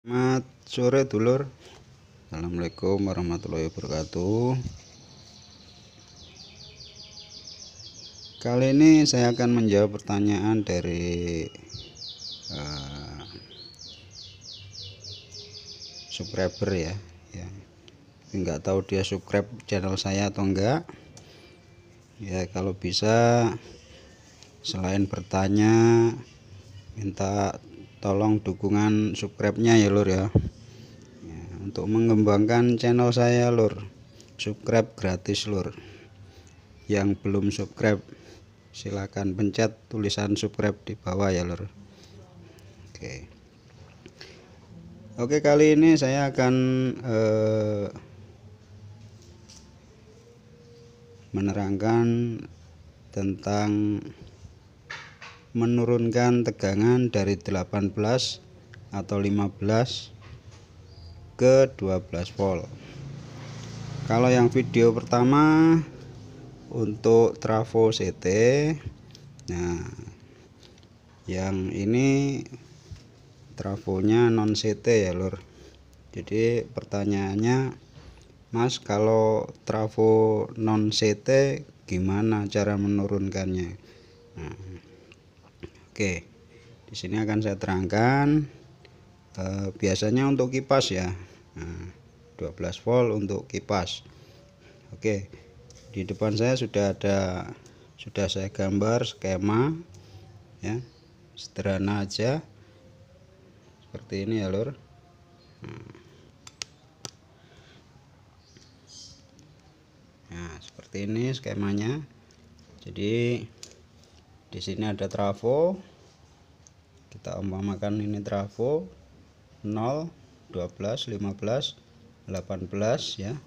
Selamat sore dulur Assalamualaikum warahmatullahi wabarakatuh Kali ini saya akan menjawab pertanyaan dari uh, subscriber ya ya nggak tahu dia subscribe channel saya atau enggak ya kalau bisa selain bertanya minta tolong dukungan subscribe-nya ya lur ya. ya. untuk mengembangkan channel saya lur subscribe gratis lur yang belum subscribe silahkan pencet tulisan subscribe di bawah ya lur oke oke kali ini saya akan eh, menerangkan tentang menurunkan tegangan dari 18 atau 15 ke 12 volt kalau yang video pertama untuk trafo CT nah yang ini trafonya non CT ya lur jadi pertanyaannya mas kalau trafo non CT gimana cara menurunkannya nah Oke, di sini akan saya terangkan. E, biasanya untuk kipas ya, nah, 12 volt untuk kipas. Oke, di depan saya sudah ada, sudah saya gambar skema, ya, sederhana aja. Seperti ini ya lur. Nah. Nah, seperti ini skemanya. Jadi di sini ada trafo kita umpamakan ini trafo 0 12 15 18 ya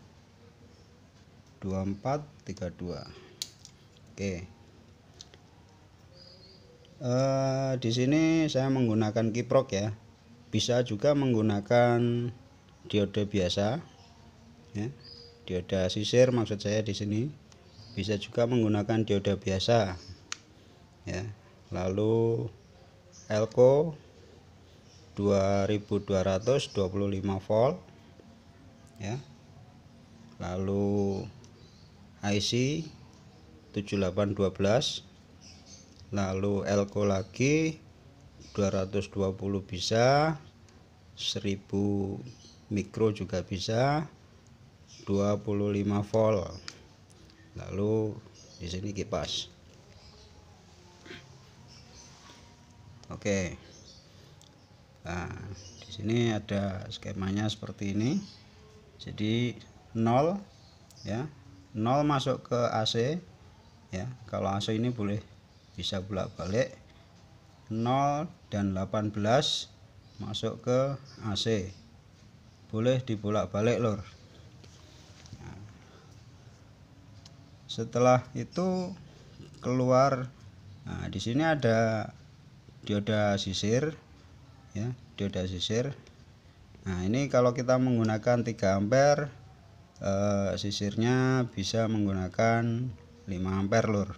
24 32 oke eh, di sini saya menggunakan kiprok ya bisa juga menggunakan diode biasa ya dioda sisir maksud saya di sini bisa juga menggunakan dioda biasa ya. Lalu elko 2225 volt ya. Lalu IC 7812 lalu elko lagi 220 bisa 1000 mikro juga bisa 25 volt lalu di sini kipas Oke. Nah, di sini ada skemanya seperti ini. Jadi 0 ya. 0 masuk ke AC ya. Kalau AC ini boleh bisa bolak-balik 0 dan 18 masuk ke AC. Boleh dibolak-balik, Lur. Nah. setelah itu keluar nah di sini ada dioda sisir ya dioda sisir nah ini kalau kita menggunakan 3 ampere eh, sisirnya bisa menggunakan 5 ampere lur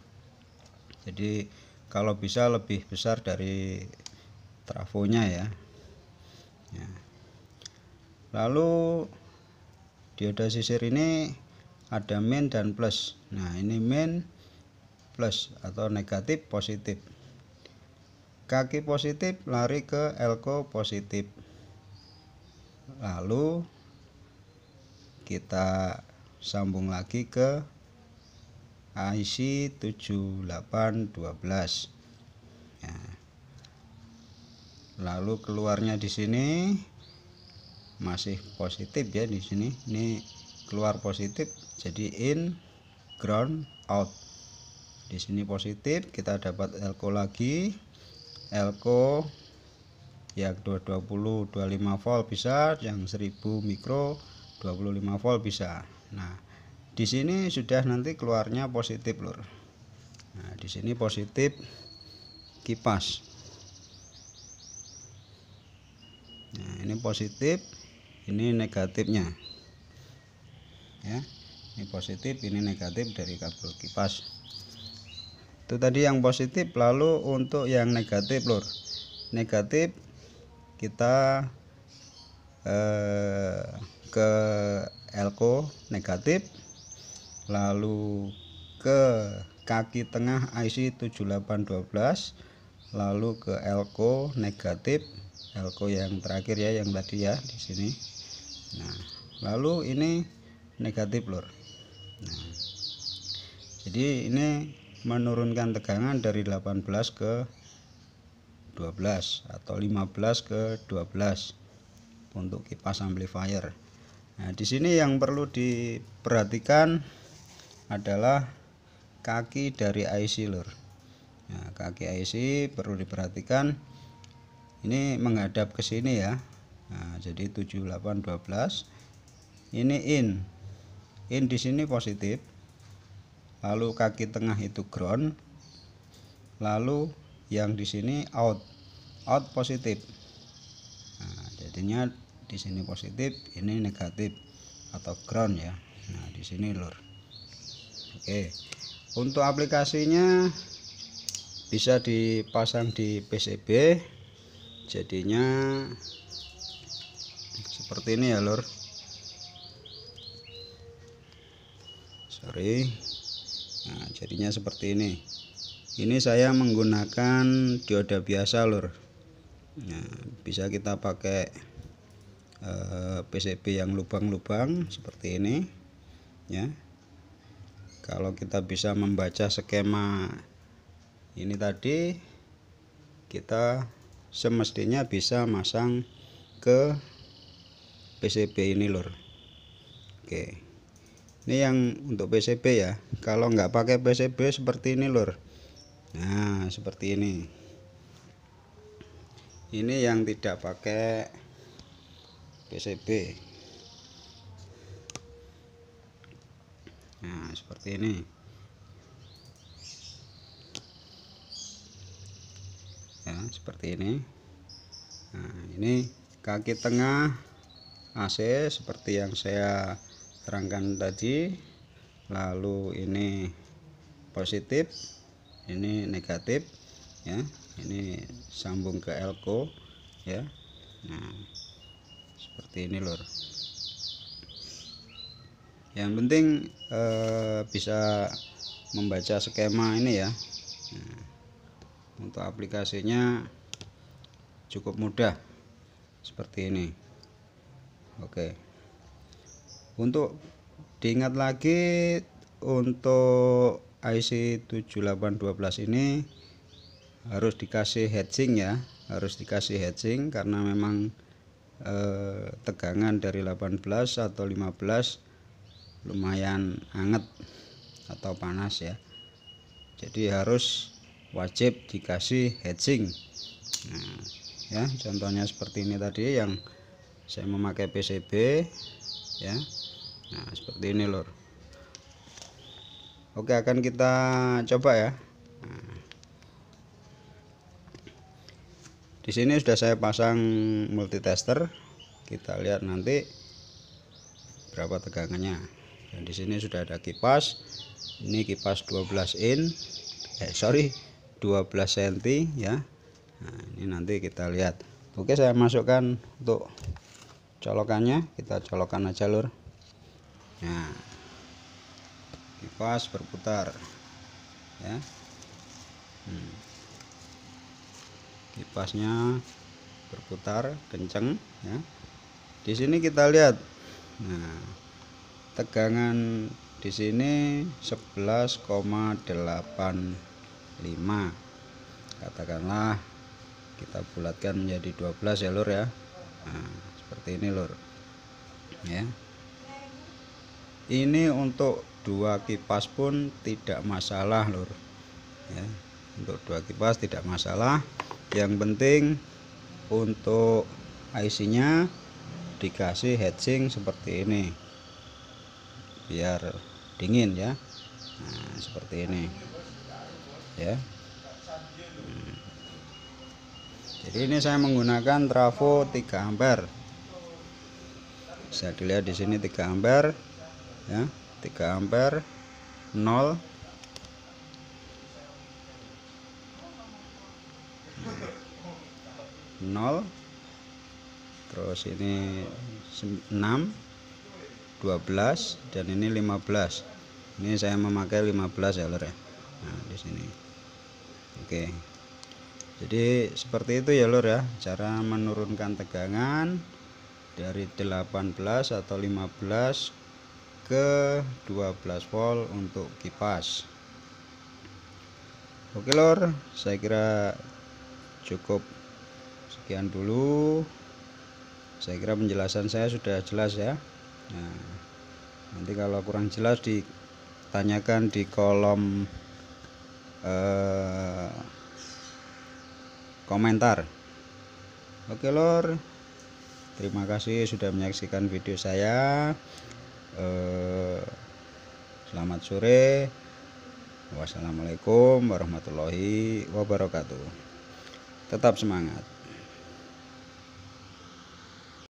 jadi kalau bisa lebih besar dari trafonya ya, ya. lalu dioda sisir ini ada min dan plus nah ini min plus atau negatif positif kaki positif lari ke elko positif lalu kita sambung lagi ke IC 7812 ya. lalu keluarnya di sini masih positif ya di sini ini keluar positif jadi in ground out di sini positif kita dapat elko lagi elko yang 220 25 volt bisa yang 1000 mikro 25 volt bisa nah di sini sudah nanti keluarnya positif lur nah di sini positif kipas nah ini positif ini negatifnya ya ini positif ini negatif dari kabel kipas itu tadi yang positif lalu untuk yang negatif lur negatif kita eh, ke elko negatif lalu ke kaki tengah IC 7812 lalu ke elko negatif elko yang terakhir ya yang tadi ya di sini nah lalu ini negatif lur nah, jadi ini menurunkan tegangan dari 18 ke 12 atau 15 ke 12 untuk kipas amplifier nah di sini yang perlu diperhatikan adalah kaki dari IC lur nah, kaki IC perlu diperhatikan ini menghadap ke sini ya nah, jadi 7812 ini in in di sini positif lalu kaki tengah itu ground lalu yang di sini out out positif nah, jadinya di sini positif ini negatif atau ground ya nah di sini lur oke untuk aplikasinya bisa dipasang di PCB jadinya seperti ini ya lur sorry nah jadinya seperti ini ini saya menggunakan dioda biasa lur nah, bisa kita pakai eh, PCB yang lubang-lubang seperti ini ya kalau kita bisa membaca skema ini tadi kita semestinya bisa masang ke PCB ini lor oke okay ini yang untuk PCB ya kalau nggak pakai PCB seperti ini lur nah seperti ini ini yang tidak pakai PCB nah seperti ini ya seperti ini nah ini kaki tengah AC seperti yang saya terangkan tadi lalu ini positif ini negatif ya ini sambung ke elko ya nah seperti ini lor yang penting eh, bisa membaca skema ini ya nah, untuk aplikasinya cukup mudah seperti ini oke okay untuk diingat lagi untuk IC 7812 ini harus dikasih hedging ya harus dikasih hedging karena memang eh, tegangan dari 18 atau 15 lumayan hangat atau panas ya jadi harus wajib dikasih hedging nah, ya contohnya seperti ini tadi yang saya memakai PCB ya nah seperti ini lor oke akan kita coba ya nah. di sini sudah saya pasang multitester kita lihat nanti berapa tegangannya dan di sini sudah ada kipas ini kipas 12 in eh sorry 12 cm ya nah, ini nanti kita lihat oke saya masukkan untuk colokannya kita colokkan aja lur nah kipas berputar ya hmm. kipasnya berputar kenceng ya di sini kita lihat nah tegangan di sini 11,85 katakanlah kita bulatkan menjadi 12 ya lur ya nah, seperti ini lur ya ini untuk dua kipas pun tidak masalah lur ya untuk dua kipas tidak masalah yang penting untuk IC nya dikasih heatsink seperti ini biar dingin ya nah, seperti ini ya jadi ini saya menggunakan trafo 3 ampere bisa dilihat di sini 3 ampere ya 3 ampere 0 0 terus ini 6 12 dan ini 15 ini saya memakai 15 ya lor ya nah di sini oke jadi seperti itu ya lor ya cara menurunkan tegangan dari 18 atau 15 ke 12 volt untuk kipas oke lor saya kira cukup sekian dulu saya kira penjelasan saya sudah jelas ya nah, nanti kalau kurang jelas ditanyakan di kolom eh, komentar oke lor terima kasih sudah menyaksikan video saya Eh, selamat sore wassalamualaikum warahmatullahi wabarakatuh tetap semangat